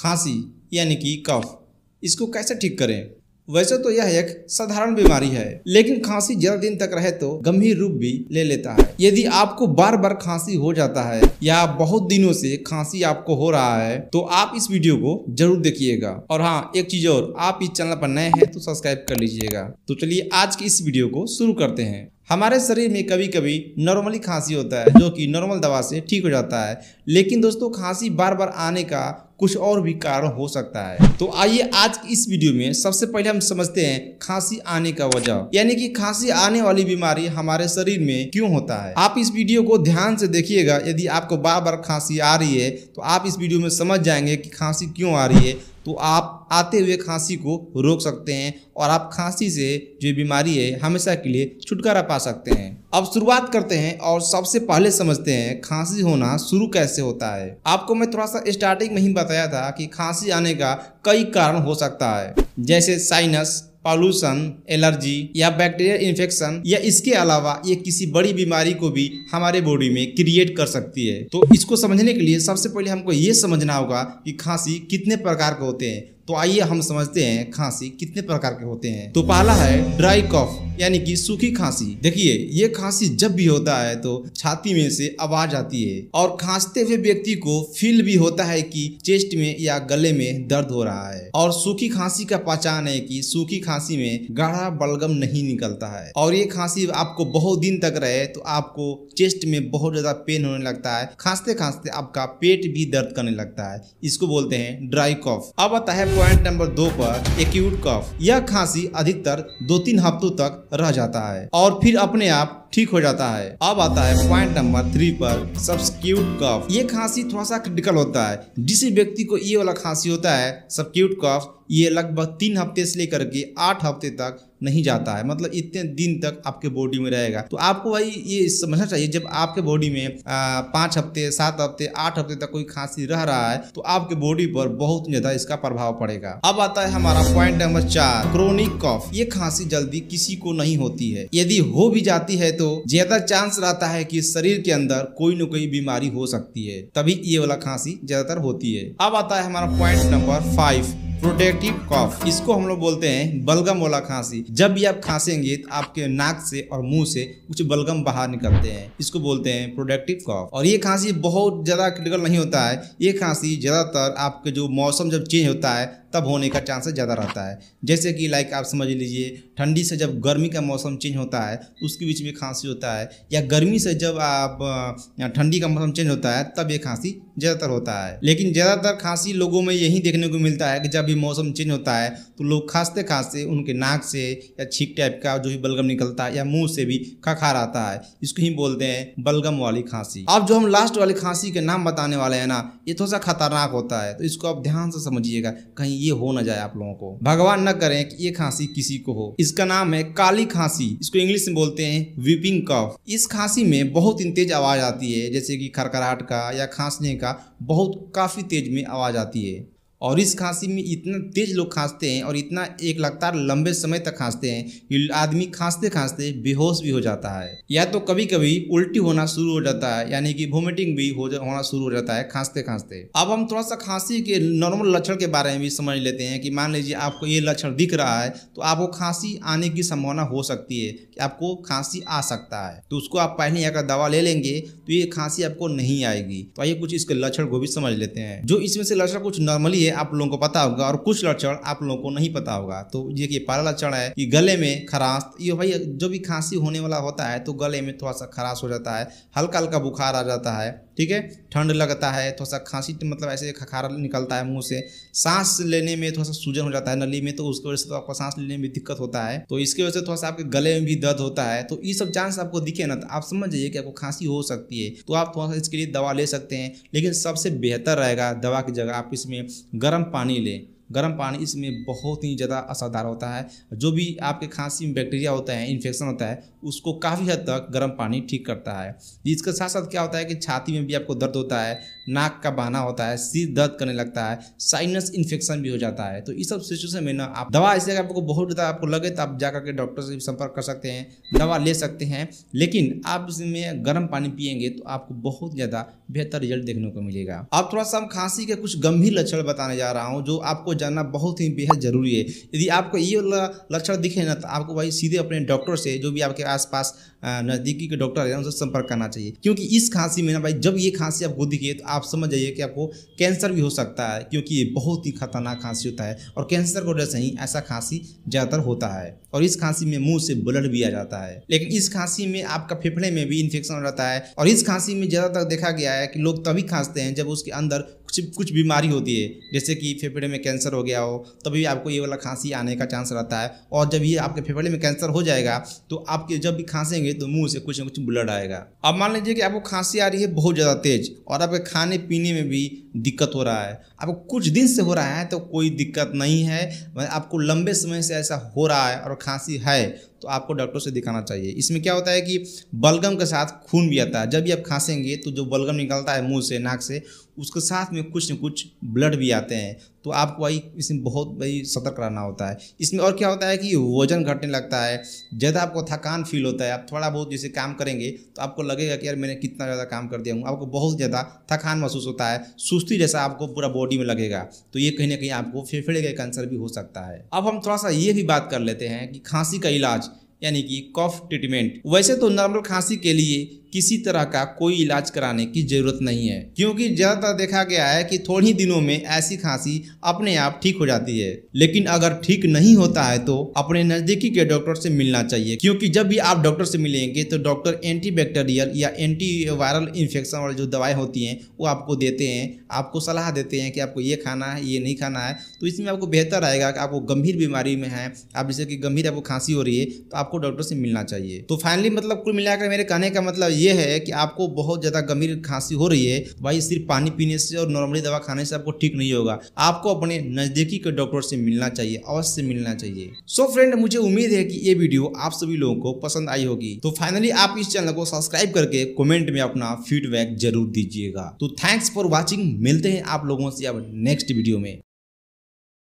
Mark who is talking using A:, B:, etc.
A: खांसी यानी कि कफ इसको कैसे ठीक करें वैसे तो यह एक साधारण बीमारी है लेकिन खांसी ज्यादा दिन तक रहे तो गंभीर रूप भी ले लेता है यदि आपको बार बार खांसी हो जाता है या बहुत दिनों से खांसी आपको हो रहा है तो आप इस वीडियो को जरूर देखिएगा और हाँ एक चीज और आप इस चैनल पर नए हैं तो सब्सक्राइब कर लीजिएगा तो चलिए आज की इस वीडियो को शुरू करते हैं हमारे शरीर में कभी कभी नॉर्मली खांसी होता है जो कि नॉर्मल दवा से ठीक हो जाता है लेकिन दोस्तों खांसी बार बार आने का कुछ और भी कारण हो सकता है तो आइए आज इस वीडियो में सबसे पहले हम समझते हैं खांसी आने का वजह यानी कि खांसी आने वाली बीमारी हमारे शरीर में क्यों होता है आप इस वीडियो को ध्यान से देखिएगा यदि आपको बार बार खांसी आ रही है तो आप इस वीडियो में समझ जाएंगे कि खांसी क्यों आ रही है तो आप आते हुए खांसी को रोक सकते हैं और आप खांसी से जो बीमारी है हमेशा के लिए छुटकारा पा सकते हैं अब शुरुआत करते हैं और सबसे पहले समझते हैं खांसी होना शुरू कैसे होता है आपको मैं थोड़ा सा स्टार्टिंग में ही बताया था कि खांसी आने का कई कारण हो सकता है जैसे साइनस पॉल्यूशन एलर्जी या बैक्टीरिया इन्फेक्शन या इसके अलावा ये किसी बड़ी बीमारी को भी हमारे बॉडी में क्रिएट कर सकती है तो इसको समझने के लिए सबसे पहले हमको ये समझना होगा कि खांसी कितने प्रकार के होते हैं तो आइए हम समझते हैं खांसी कितने प्रकार के होते हैं तो पहला है ड्राई कॉफ यानी कि सूखी खांसी देखिए ये खांसी जब भी होता है तो छाती में से आवाज आती है और खांसते हुए व्यक्ति को फील भी होता है कि चेस्ट में या गले में दर्द हो रहा है और सूखी खांसी का पहचान है कि सूखी खांसी में गाढ़ा बलगम नहीं निकलता है और ये खांसी आपको बहुत दिन तक रहे तो आपको चेस्ट में बहुत ज्यादा पेन होने लगता है खांसते खांसते आपका पेट भी दर्द करने लगता है इसको बोलते हैं ड्राई कॉफ अब आता है पॉइंट नंबर दो पर एक्यूट कफ यह खांसी अधिकतर दो तीन हफ्तों तक रह जाता है और फिर अपने आप ठीक हो जाता है अब आता है पॉइंट नंबर थ्री पर सब्सक्यूट कफ ये खांसी थोड़ा सा क्रिटिकल होता है जिस व्यक्ति को ये वाला खांसी होता है सबक्यूट कफ ये लगभग तीन हफ्ते से लेकर के आठ हफ्ते तक नहीं जाता है मतलब इतने दिन तक आपके बॉडी में रहेगा तो आपको भाई ये समझना चाहिए जब आपके बॉडी में पाँच हफ्ते सात हफ्ते आठ हफ्ते तक कोई खांसी रह रहा है तो आपके बॉडी पर बहुत ज्यादा इसका प्रभाव पड़ेगा अब आता है हमारा पॉइंट नंबर चार क्रोनिक कॉफ ये खांसी जल्दी किसी को नहीं होती है यदि हो भी जाती है तो ज्यादा चांस रहता है कि शरीर के अंदर कोई न कोई बीमारी हो सकती है तभी ये वाला खांसी ज्यादातर होती है अब आता है हमारा point number five protective cough इसको हम लोग बोलते हैं बलगम वाला खांसी जब भी आप खांसेंगे तो आपके नाक से और मुंह से कुछ बलगम बाहर निकलते हैं इसको बोलते हैं प्रोटेक्टिव कॉफ और ये खांसी बहुत ज़्यादा क्रिटिकल नहीं होता है ये खांसी ज़्यादातर आपके जो मौसम जब चेंज होता है तब होने का चांसेस ज़्यादा रहता है जैसे कि लाइक आप समझ लीजिए ठंडी से जब गर्मी का मौसम चेंज होता है उसके बीच में खांसी होता है या गर्मी से जब आप ठंडी का मौसम चेंज होता है तब ये खांसी ज़्यादातर होता है लेकिन ज़्यादातर खांसी लोगों में यही देखने को मिलता है कि जब भी मौसम चेंज होता है तो लोग खांसते खांसते उनके नाक से या छीक टाइप का जो भी बलगम निकलता है या मुंह से भी खखा रहता है इसको ही बोलते हैं बलगम वाली खांसी अब जो हम लास्ट वाली खांसी के नाम बताने वाले हैं ना ये थोड़ा सा खतरनाक होता है तो इसको आप ध्यान से समझिएगा कहीं ये हो ना जाए आप लोगों को भगवान न करें कि ये खांसी किसी को हो इसका नाम है काली खांसी इसको इंग्लिश में बोलते हैं विपिंग कफ इस खांसी में बहुत ही तेज आवाज आती है जैसे कि खरखराहट का या खांसने का बहुत काफी तेज में आवाज आती है और इस खांसी में इतना तेज लोग खांसते हैं और इतना एक लगातार लंबे समय तक खांसते हैं कि आदमी खांसते खांसते बेहोश भी हो जाता है या तो कभी कभी उल्टी होना शुरू हो जाता है यानी कि वोमिटिंग भी हो होना शुरू हो जाता है खांसते खांसते अब हम थोड़ा सा खांसी के नॉर्मल लक्षण के बारे में भी समझ लेते हैं कि मान लीजिए आपको ये लक्षण दिख रहा है तो आपको खांसी आने की संभावना हो सकती है कि आपको खांसी आ सकता है तो उसको आप पहले आकर दवा ले लेंगे तो ये खांसी आपको नहीं आएगी तो आइए कुछ इसके लक्षण को भी समझ लेते हैं जो इसमें से लक्षण कुछ नॉर्मली आप लोगों को पता होगा और कुछ लक्षण आप लोगों को नहीं पता होगा तो ये कि पहला लक्षण है कि गले में खराश ये भाई जो भी खांसी होने वाला होता है तो गले में थोड़ा सा खराश हो जाता है हल्का हल्का बुखार आ जाता है ठीक है ठंड लगता है थोड़ा सा खांसी मतलब ऐसे खखारा निकलता है मुंह से सांस लेने में थोड़ा सा सूजन हो जाता है नली में तो उसकी वजह से तो आपको सांस लेने में दिक्कत होता है तो इसकी वजह से थोड़ा सा आपके गले में भी दर्द होता है तो ये सब चांस आपको दिखे ना तो आप समझ जाइए कि आपको खांसी हो सकती है तो आप थोड़ा सा इसके लिए दवा ले सकते हैं लेकिन सबसे बेहतर रहेगा दवा की जगह आप इसमें गर्म पानी लें गर्म पानी इसमें बहुत ही ज़्यादा असरदार होता है जो भी आपके खांसी में बैक्टीरिया होता है इन्फेक्शन होता है उसको काफ़ी हद तक गर्म पानी ठीक करता है इसके साथ साथ क्या होता है कि छाती में भी आपको दर्द होता है नाक का बहाना होता है सिर दर्द करने लगता है साइनस इन्फेक्शन भी हो जाता है तो इस सब सिचुएशन में ना आप दवा ऐसे अगर आपको बहुत ज़्यादा आपको लगे तो आप जा करके डॉक्टर से संपर्क कर सकते हैं दवा ले सकते हैं लेकिन आप इसमें गर्म पानी पियेंगे तो आपको बहुत ज़्यादा बेहतर रिजल्ट देखने को मिलेगा अब थोड़ा सा हम खांसी के कुछ गंभीर लक्षण बताने जा रहा हूँ जो आपको जानना बहुत ही बेहद ज़रूरी है यदि आपको ये लक्षण दिखे ना तो आपको भाई सीधे अपने डॉक्टर से जो भी आपके आसपास नज़दीकी के डॉक्टर है उनसे संपर्क करना चाहिए क्योंकि इस खांसी में ना भाई जब ये खांसी आपको दिखे तो आप समझ जाइए कि आपको कैंसर भी हो सकता है क्योंकि ये बहुत ही खतरनाक खांसी होता है और कैंसर को वजह से ही ऐसा खांसी ज़्यादातर होता है और इस खांसी में मुंह से ब्लड भी आ जाता है लेकिन इस खांसी में आपका फेफड़े में भी इन्फेक्शन रहता है और इस खांसी में ज़्यादातर देखा गया है कि लोग तभी खांसते हैं जब उसके अंदर सिर्फ कुछ बीमारी होती है जैसे कि फेफड़े में कैंसर हो गया हो तभी आपको ये वाला खांसी आने का चांस रहता है और जब ये आपके फेफड़े में कैंसर हो जाएगा तो आपके जब भी खांसेंगे तो मुंह से कुछ ना कुछ ब्लड आएगा अब मान लीजिए कि आपको खांसी आ रही है बहुत ज़्यादा तेज और आपके खाने पीने में भी दिक्कत हो रहा है आपको कुछ दिन से हो रहा है तो कोई दिक्कत नहीं है आपको लंबे समय से ऐसा हो रहा है और खांसी है तो आपको डॉक्टर से दिखाना चाहिए इसमें क्या होता है कि बलगम के साथ खून भी आता है जब भी आप खांसेंगे तो जो बलगम निकलता है मुंह से नाक से उसके साथ में कुछ न कुछ ब्लड भी आते हैं तो आपको भाई इसमें बहुत भाई सतर्क रहना होता है इसमें और क्या होता है कि वजन घटने लगता है ज़्यादा आपको थकान फील होता है आप थोड़ा बहुत जैसे काम करेंगे तो आपको लगेगा कि यार मैंने कितना ज़्यादा काम कर दिया हूँ आपको बहुत ज़्यादा थकान महसूस होता है सुस्ती जैसा आपको पूरा बॉडी में लगेगा तो ये कहीं ना कहीं आपको फेफड़े का कैंसर भी हो सकता है अब हम थोड़ा सा ये भी बात कर लेते हैं कि खांसी का इलाज यानी कि कफ ट्रीटमेंट वैसे तो नॉर्मल खांसी के लिए किसी तरह का कोई इलाज कराने की ज़रूरत नहीं है क्योंकि ज़्यादातर देखा गया है कि थोड़ी दिनों में ऐसी खांसी अपने आप ठीक हो जाती है लेकिन अगर ठीक नहीं होता है तो अपने नज़दीकी के डॉक्टर से मिलना चाहिए क्योंकि जब भी आप डॉक्टर से मिलेंगे तो डॉक्टर एंटीबैक्टीरियल या एंटी वायरल इन्फेक्शन वाली जो दवाई होती है वो आपको देते हैं आपको सलाह देते हैं कि आपको ये खाना है ये नहीं खाना है तो इसमें आपको बेहतर आएगा कि आपको गंभीर बीमारी में है आप जैसे कि गंभीर आपको खांसी हो रही है तो आपको डॉक्टर से मिलना चाहिए तो फाइनली मतलब कुल मिलाकर मेरे कहने का मतलब ये है कि आपको बहुत ज़्यादा गंभीर खांसी हो रही है भाई सिर्फ पानी पीने से और नॉर्मली दवा खाने से आपको ठीक नहीं होगा आपको अपने नज़दीकी के डॉक्टर से मिलना चाहिए अवश्य मिलना चाहिए सो so फ्रेंड मुझे उम्मीद है कि ये वीडियो आप सभी लोगों को पसंद आई होगी तो फाइनली आप इस चैनल को सब्सक्राइब करके कॉमेंट में अपना फीडबैक जरूर दीजिएगा तो थैंक्स फॉर वॉचिंग मिलते हैं आप लोगों से अब नेक्स्ट वीडियो में